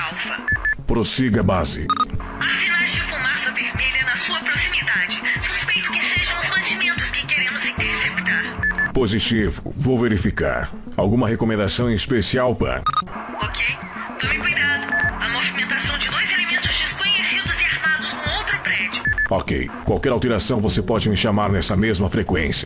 alfa. Prossiga base. Há sinais de fumaça vermelha na sua proximidade. Suspeito que sejam os mantimentos que queremos interceptar. Positivo. Vou verificar. Alguma recomendação em especial, Pan? Ok. Tome cuidado. A movimentação de dois elementos desconhecidos e armados com outro prédio. Ok. Qualquer alteração você pode me chamar nessa mesma frequência.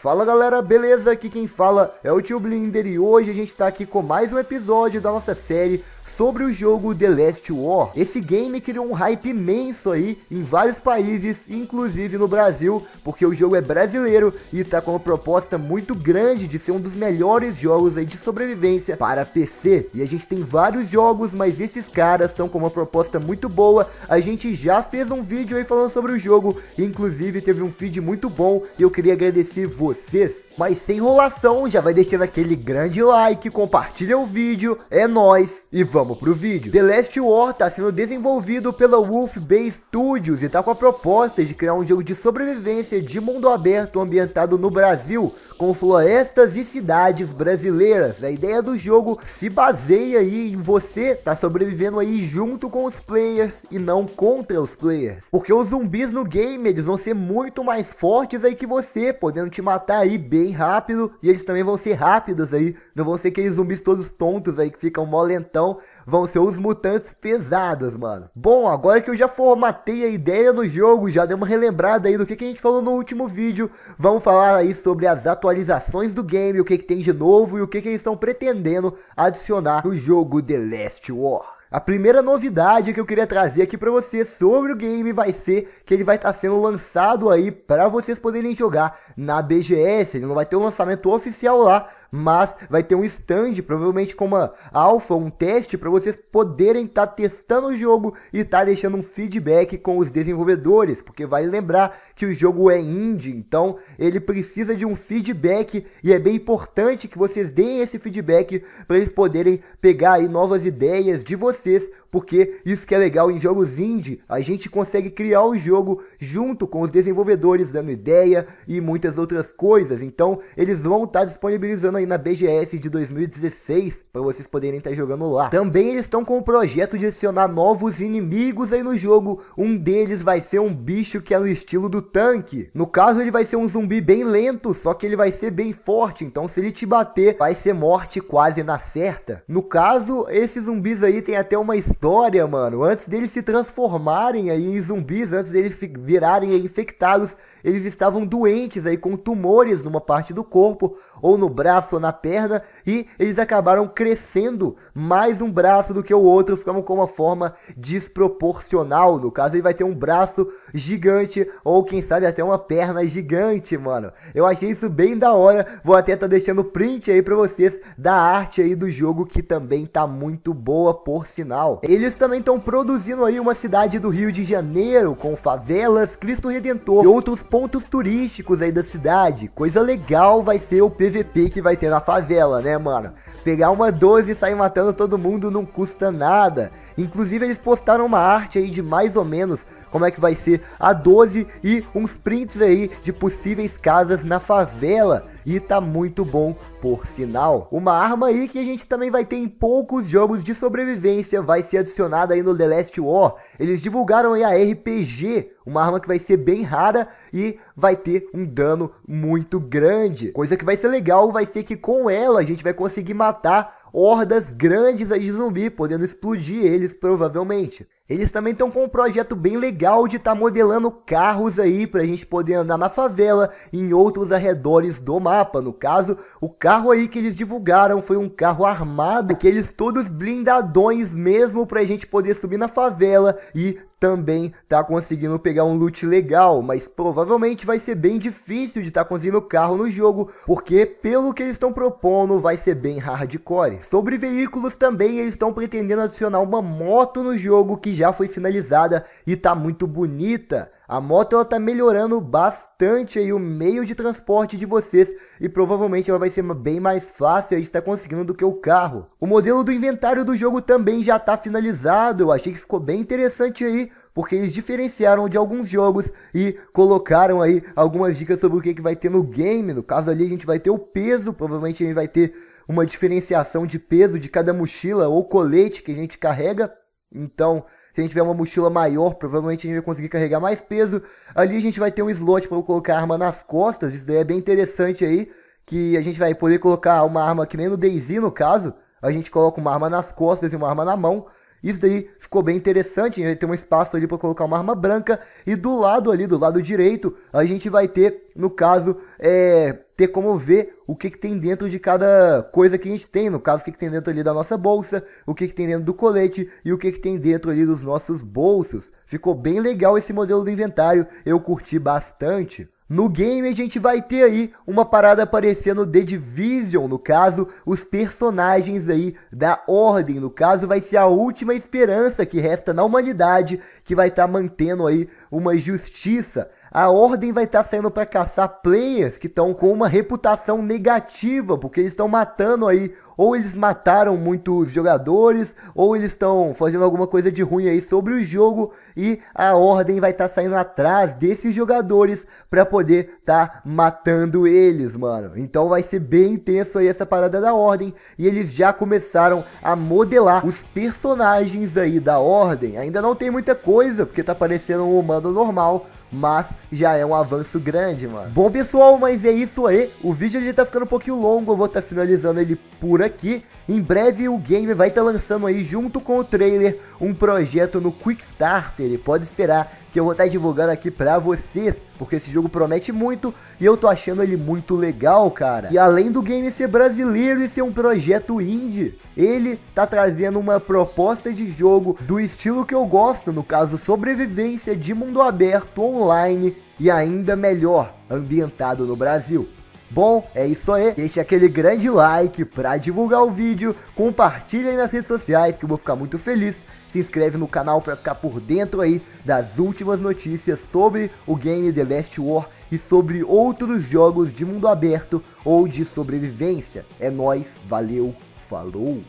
Fala galera, beleza? Aqui quem fala é o Tio Blinder e hoje a gente está aqui com mais um episódio da nossa série sobre o jogo The Last War. Esse game criou um hype imenso aí em vários países, inclusive no Brasil, porque o jogo é brasileiro e tá com uma proposta muito grande de ser um dos melhores jogos aí de sobrevivência para PC. E a gente tem vários jogos, mas esses caras estão com uma proposta muito boa. A gente já fez um vídeo aí falando sobre o jogo, inclusive teve um feed muito bom e eu queria agradecer vocês. Mas sem enrolação, já vai deixando aquele grande like, compartilha o vídeo, é nós e vamos vamos pro vídeo. The Last War está sendo desenvolvido pela Wolf Bay Studios e está com a proposta de criar um jogo de sobrevivência de mundo aberto ambientado no Brasil, com florestas e cidades brasileiras. A ideia do jogo se baseia aí em você tá sobrevivendo aí junto com os players e não contra os players. Porque os zumbis no game, eles vão ser muito mais fortes aí que você, podendo te matar aí bem rápido e eles também vão ser rápidos aí, não vão ser aqueles zumbis todos tontos aí que ficam molentão vão ser os mutantes pesados, mano. Bom, agora que eu já formatei a ideia no jogo, já dei uma relembrada aí do que, que a gente falou no último vídeo, vamos falar aí sobre as atualizações do game, o que, que tem de novo e o que, que eles estão pretendendo adicionar no jogo The Last War. A primeira novidade que eu queria trazer aqui para você sobre o game vai ser que ele vai estar tá sendo lançado aí para vocês poderem jogar na BGS. Ele não vai ter um lançamento oficial lá, mas vai ter um stand, provavelmente com uma alfa, um teste, para vocês poderem estar tá testando o jogo e estar tá deixando um feedback com os desenvolvedores, porque vai vale lembrar que o jogo é indie, então ele precisa de um feedback e é bem importante que vocês deem esse feedback para eles poderem pegar aí novas ideias de vocês porque isso que é legal em jogos indie, a gente consegue criar o jogo junto com os desenvolvedores, dando ideia e muitas outras coisas. Então, eles vão estar tá disponibilizando aí na BGS de 2016 para vocês poderem estar tá jogando lá. Também eles estão com o projeto de adicionar novos inimigos aí no jogo. Um deles vai ser um bicho que é no estilo do tanque. No caso, ele vai ser um zumbi bem lento, só que ele vai ser bem forte. Então, se ele te bater, vai ser morte quase na certa. No caso, esses zumbis aí tem até uma história, mano, antes deles se transformarem aí em zumbis, antes deles virarem infectados, eles estavam doentes aí com tumores numa parte do corpo, ou no braço ou na perna, e eles acabaram crescendo mais um braço do que o outro, ficando com uma forma desproporcional. No caso, ele vai ter um braço gigante, ou quem sabe até uma perna gigante, mano. Eu achei isso bem da hora, vou até estar tá deixando print aí pra vocês da arte aí do jogo que também tá muito boa, por sinal. Eles também estão produzindo aí uma cidade do Rio de Janeiro com favelas, Cristo Redentor e outros pontos turísticos aí da cidade. Coisa legal vai ser o PVP que vai ter na favela, né, mano? Pegar uma 12 e sair matando todo mundo não custa nada. Inclusive eles postaram uma arte aí de mais ou menos como é que vai ser a 12 e uns prints aí de possíveis casas na favela e tá muito bom, por sinal. Uma arma aí que a gente também vai ter em poucos jogos de sobrevivência vai ser adicionada aí no The Last War. Eles divulgaram aí a RPG, uma arma que vai ser bem rara e vai ter um dano muito grande. Coisa que vai ser legal vai ser que com ela a gente vai conseguir matar hordas grandes de zumbi, podendo explodir eles provavelmente. Eles também estão com um projeto bem legal de estar tá modelando carros aí para a gente poder andar na favela e em outros arredores do mapa. No caso, o carro aí que eles divulgaram foi um carro armado, aqueles todos blindadões mesmo para a gente poder subir na favela e também tá conseguindo pegar um loot legal, mas provavelmente vai ser bem difícil de tá conseguindo carro no jogo, porque pelo que eles estão propondo, vai ser bem hardcore. Sobre veículos também, eles estão pretendendo adicionar uma moto no jogo que já foi finalizada e tá muito bonita. A moto ela tá melhorando bastante aí o meio de transporte de vocês e provavelmente ela vai ser bem mais fácil aí estar conseguindo do que o carro. O modelo do inventário do jogo também já tá finalizado, eu achei que ficou bem interessante aí porque eles diferenciaram de alguns jogos e colocaram aí algumas dicas sobre o que, que vai ter no game. No caso ali a gente vai ter o peso, provavelmente a gente vai ter uma diferenciação de peso de cada mochila ou colete que a gente carrega. Então, se a gente tiver uma mochila maior, provavelmente a gente vai conseguir carregar mais peso. Ali a gente vai ter um slot para colocar a arma nas costas. Isso daí é bem interessante aí. Que a gente vai poder colocar uma arma que nem no Daisy, no caso. A gente coloca uma arma nas costas e uma arma na mão. Isso daí ficou bem interessante, a né? gente tem um espaço ali para colocar uma arma branca e do lado ali, do lado direito, a gente vai ter, no caso, é, ter como ver o que, que tem dentro de cada coisa que a gente tem, no caso, o que, que tem dentro ali da nossa bolsa, o que, que tem dentro do colete e o que, que tem dentro ali dos nossos bolsos. Ficou bem legal esse modelo do inventário, eu curti bastante. No game a gente vai ter aí uma parada aparecendo The Division, no caso, os personagens aí da Ordem, no caso, vai ser a última esperança que resta na humanidade, que vai estar tá mantendo aí uma justiça a ordem vai estar tá saindo para caçar players que estão com uma reputação negativa, porque eles estão matando aí, ou eles mataram muitos jogadores, ou eles estão fazendo alguma coisa de ruim aí sobre o jogo, e a ordem vai estar tá saindo atrás desses jogadores para poder estar tá matando eles, mano. Então vai ser bem intenso aí essa parada da ordem, e eles já começaram a modelar os personagens aí da ordem. Ainda não tem muita coisa, porque tá parecendo um humano normal, mas já é um avanço grande, mano. Bom, pessoal, mas é isso aí. O vídeo ele tá ficando um pouquinho longo, eu vou estar tá finalizando ele por aqui. Em breve o game vai estar tá lançando aí junto com o trailer um projeto no Quickstarter. E pode esperar que eu vou estar tá divulgando aqui pra vocês, porque esse jogo promete muito e eu tô achando ele muito legal, cara. E além do game ser brasileiro e ser um projeto indie, ele tá trazendo uma proposta de jogo do estilo que eu gosto, no caso sobrevivência de mundo aberto online e ainda melhor, ambientado no Brasil. Bom, é isso aí. Deixe aquele grande like pra divulgar o vídeo. Compartilhe nas redes sociais que eu vou ficar muito feliz. Se inscreve no canal pra ficar por dentro aí das últimas notícias sobre o game The Last War e sobre outros jogos de mundo aberto ou de sobrevivência. É nóis, valeu, falou!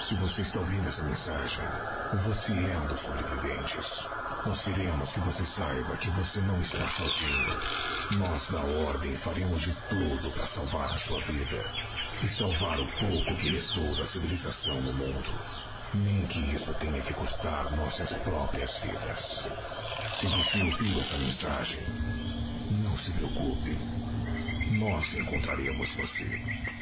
Se você está ouvindo essa mensagem, você é um dos sobreviventes. Nós queremos que você saiba que você não está sozinho. Nós, da Ordem, faremos de tudo para salvar a sua vida e salvar o pouco que restou da civilização no mundo. Nem que isso tenha que custar nossas próprias vidas. Se você ouviu essa mensagem, não se preocupe. Nós encontraremos você.